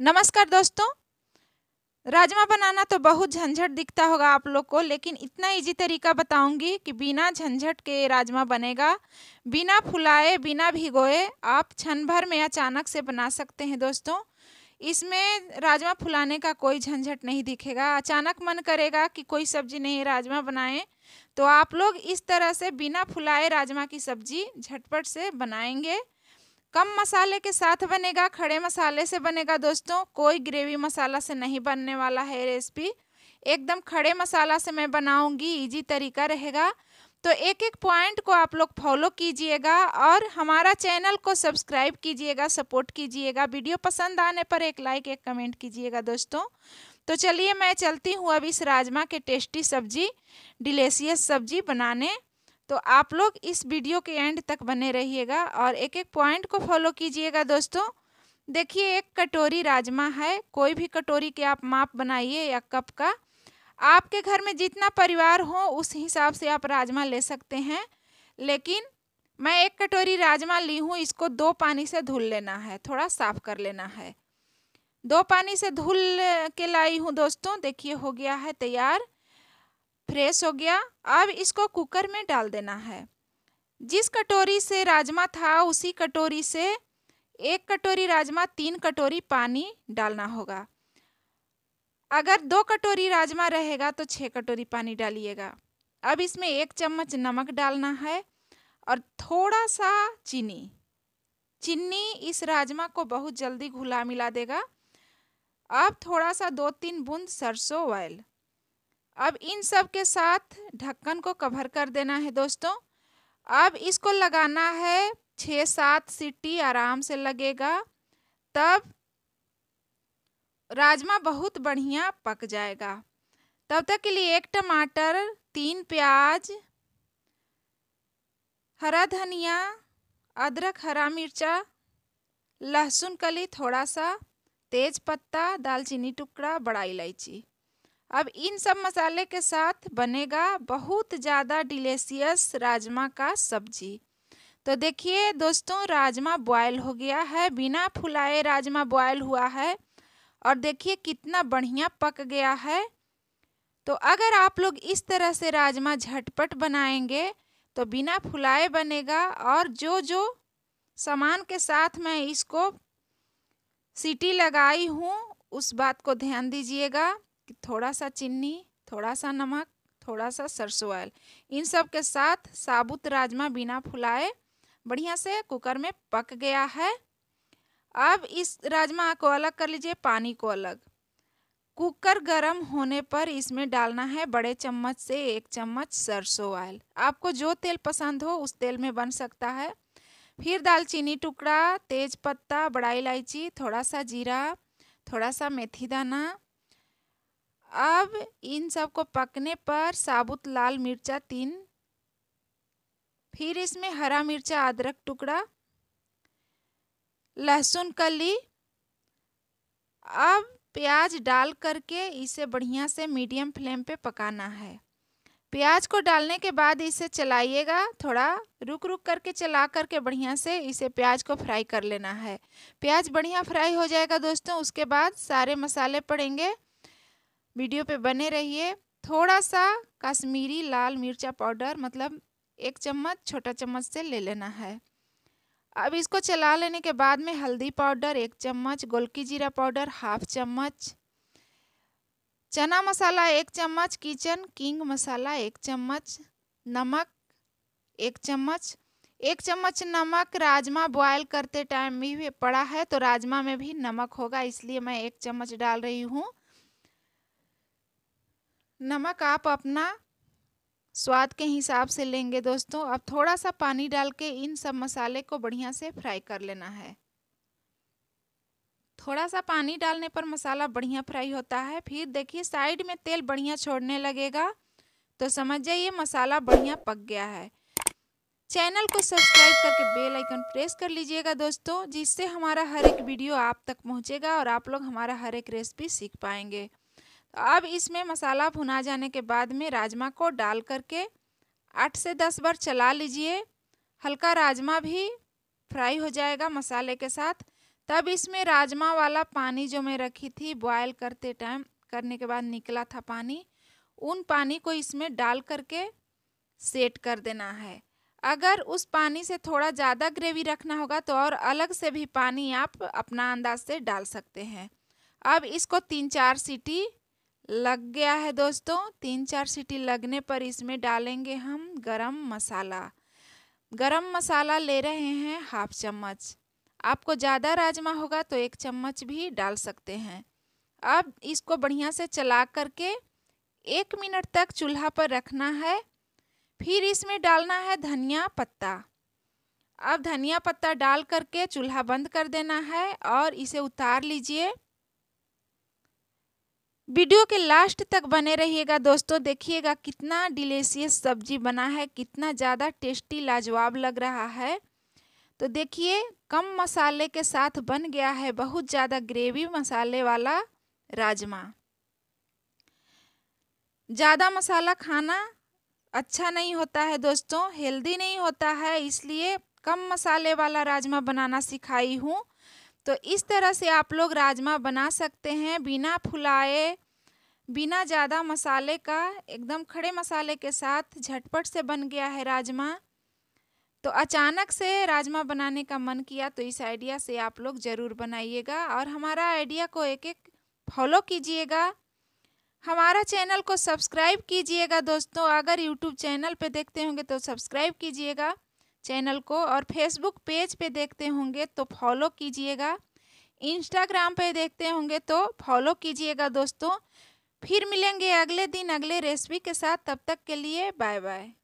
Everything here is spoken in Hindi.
नमस्कार दोस्तों राजमा बनाना तो बहुत झंझट दिखता होगा आप लोग को लेकिन इतना इजी तरीका बताऊंगी कि बिना झंझट के राजमा बनेगा बिना फुलाए बिना भिगोए आप क्षण भर में अचानक से बना सकते हैं दोस्तों इसमें राजमा फुलाने का कोई झंझट नहीं दिखेगा अचानक मन करेगा कि कोई सब्जी नहीं राजमा बनाएं तो आप लोग इस तरह से बिना फुलाए राजमा की सब्जी झटपट से बनाएंगे कम मसाले के साथ बनेगा खड़े मसाले से बनेगा दोस्तों कोई ग्रेवी मसाला से नहीं बनने वाला है रेसिपी एकदम खड़े मसाला से मैं बनाऊंगी इजी तरीका रहेगा तो एक एक पॉइंट को आप लोग फॉलो कीजिएगा और हमारा चैनल को सब्सक्राइब कीजिएगा सपोर्ट कीजिएगा वीडियो पसंद आने पर एक लाइक एक कमेंट कीजिएगा दोस्तों तो चलिए मैं चलती हूँ अब इस राजमा के टेस्टी सब्जी डिलेशियस सब्जी बनाने तो आप लोग इस वीडियो के एंड तक बने रहिएगा और एक एक पॉइंट को फॉलो कीजिएगा दोस्तों देखिए एक कटोरी राजमा है कोई भी कटोरी के आप माप बनाइए या कप का आपके घर में जितना परिवार हो उस हिसाब से आप राजमा ले सकते हैं लेकिन मैं एक कटोरी राजमा ली हूँ इसको दो पानी से धुल लेना है थोड़ा साफ़ कर लेना है दो पानी से धुल के लाई हूँ दोस्तों देखिए हो गया है तैयार फ्रेश हो गया अब इसको कुकर में डाल देना है जिस कटोरी से राजमा था उसी कटोरी से एक कटोरी राजमा तीन कटोरी पानी डालना होगा अगर दो कटोरी राजमा रहेगा तो छः कटोरी पानी डालिएगा अब इसमें एक चम्मच नमक डालना है और थोड़ा सा चीनी चीनी इस राजमा को बहुत जल्दी घुला मिला देगा अब थोड़ा सा दो तीन बूंद सरसों ऑयल अब इन सब के साथ ढक्कन को कवर कर देना है दोस्तों अब इसको लगाना है छः सात सीटी आराम से लगेगा तब राजमा बहुत बढ़िया पक जाएगा तब तक के लिए एक टमाटर तीन प्याज हरा धनिया अदरक हरा मिर्चा लहसुन कली थोड़ा सा तेज पत्ता दालचीनी टुकड़ा बड़ा इलायची अब इन सब मसाले के साथ बनेगा बहुत ज़्यादा डिलेशियस राजमा का सब्जी तो देखिए दोस्तों राजमा बॉयल हो गया है बिना फुलाए राजमा बॉयल हुआ है और देखिए कितना बढ़िया पक गया है तो अगर आप लोग इस तरह से राजमा झटपट बनाएंगे तो बिना फुलाए बनेगा और जो जो सामान के साथ मैं इसको सीटी लगाई हूँ उस बात को ध्यान दीजिएगा थोड़ा सा चीनी थोड़ा सा नमक थोड़ा सा सरसों ऑयल इन सब के साथ साबुत राजमा बिना फुलाए बढ़िया से कुकर में पक गया है अब इस राजमा को अलग कर लीजिए पानी को अलग कुकर गरम होने पर इसमें डालना है बड़े चम्मच से एक चम्मच सरसों ऑयल आपको जो तेल पसंद हो उस तेल में बन सकता है फिर दालचीनी टुकड़ा तेज पत्ता बड़ा इलायची थोड़ा सा जीरा थोड़ा सा मेथी दाना अब इन सब को पकने पर साबुत लाल मिर्चा तीन फिर इसमें हरा मिर्चा अदरक टुकड़ा लहसुन कली अब प्याज डाल करके इसे बढ़िया से मीडियम फ्लेम पे पकाना है प्याज को डालने के बाद इसे चलाइएगा थोड़ा रुक रुक करके चला करके बढ़िया से इसे प्याज को फ्राई कर लेना है प्याज बढ़िया फ्राई हो जाएगा दोस्तों उसके बाद सारे मसाले पड़ेंगे वीडियो पे बने रहिए थोड़ा सा कश्मीरी लाल मिर्चा पाउडर मतलब एक चम्मच छोटा चम्मच से ले लेना है अब इसको चला लेने के बाद में हल्दी पाउडर एक चम्मच गोलकी जीरा पाउडर हाफ चम्मच चना मसाला एक चम्मच किचन किंग मसाला एक चम्मच नमक एक चम्मच एक चम्मच नमक राजमा बॉयल करते टाइम भी पड़ा है तो राजमा में भी नमक होगा इसलिए मैं एक चम्मच डाल रही हूँ नमक आप अपना स्वाद के हिसाब से लेंगे दोस्तों अब थोड़ा सा पानी डाल के इन सब मसाले को बढ़िया से फ्राई कर लेना है थोड़ा सा पानी डालने पर मसाला बढ़िया फ्राई होता है फिर देखिए साइड में तेल बढ़िया छोड़ने लगेगा तो समझ जाइए मसाला बढ़िया पक गया है चैनल को सब्सक्राइब करके बेल आइकन प्रेस कर लीजिएगा दोस्तों जिससे हमारा हर एक वीडियो आप तक पहुंचेगा और आप लोग हमारा हर एक रेसिपी सीख पाएंगे तो अब इसमें मसाला भुना जाने के बाद में राजमा को डाल करके आठ से दस बार चला लीजिए हल्का राजमा भी फ्राई हो जाएगा मसाले के साथ तब इसमें राजमा वाला पानी जो मैं रखी थी बॉयल करते टाइम करने के बाद निकला था पानी उन पानी को इसमें डाल करके सेट कर देना है अगर उस पानी से थोड़ा ज़्यादा ग्रेवी रखना होगा तो और अलग से भी पानी आप अपना अंदाज से डाल सकते हैं अब इसको तीन चार सीटी लग गया है दोस्तों तीन चार सीटी लगने पर इसमें डालेंगे हम गरम मसाला गरम मसाला ले रहे हैं हाफ चम्मच आपको ज़्यादा राजमा होगा तो एक चम्मच भी डाल सकते हैं अब इसको बढ़िया से चला करके एक मिनट तक चूल्हा पर रखना है फिर इसमें डालना है धनिया पत्ता अब धनिया पत्ता डाल करके चूल्हा बंद कर देना है और इसे उतार लीजिए वीडियो के लास्ट तक बने रहिएगा दोस्तों देखिएगा कितना डिलेशियस सब्जी बना है कितना ज़्यादा टेस्टी लाजवाब लग रहा है तो देखिए कम मसाले के साथ बन गया है बहुत ज़्यादा ग्रेवी मसाले वाला राजमा ज़्यादा मसाला खाना अच्छा नहीं होता है दोस्तों हेल्दी नहीं होता है इसलिए कम मसाले वाला राजमा बनाना सिखाई हूँ तो इस तरह से आप लोग राजमा बना सकते हैं बिना फुलाए बिना ज़्यादा मसाले का एकदम खड़े मसाले के साथ झटपट से बन गया है राजमा तो अचानक से राजमा बनाने का मन किया तो इस आइडिया से आप लोग ज़रूर बनाइएगा और हमारा आइडिया को एक एक फॉलो कीजिएगा हमारा चैनल को सब्सक्राइब कीजिएगा दोस्तों अगर यूट्यूब चैनल पे देखते होंगे तो सब्सक्राइब कीजिएगा चैनल को और फेसबुक पेज पे देखते होंगे तो फॉलो कीजिएगा इंस्टाग्राम पे देखते होंगे तो फॉलो कीजिएगा दोस्तों फिर मिलेंगे अगले दिन अगले रेसिपी के साथ तब तक के लिए बाय बाय